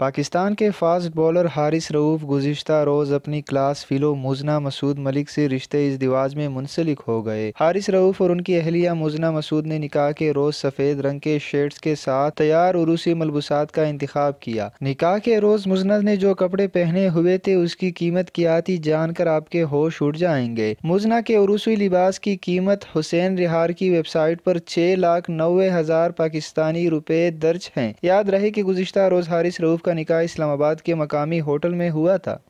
पाकिस्तान के fast bowler Haris Rauf गुजशत रोज़ अपनी क्लास फिलो मुजना मसूद मलिक से रिश्ते इस दिवाज में मुंसलिक हो गए हारिस रऊफ़ और उनकी अहलिया मुजना मसूद ने निकाह के रोज़ सफ़ेद रंग के शेड्स के साथ तैयार उरूसी मलबूसात का इंतखब किया निकाह के रोज़ मुजना ने जो कपड़े पहने हुए थे उसकी कीमत किया थी जानकर आपके होश उड़ जाएंगे मुजना के उरूसी लिबास की कीमत हुसैन रिहार की वेबसाइट पर छः लाख नबे हज़ार पाकिस्तानी रुपये दर्ज हैं याद रहे कि गुज्तर रोज़ हारिस रऊफ़ का निकाह इस्लामाबाद के मकामी होटल में हुआ था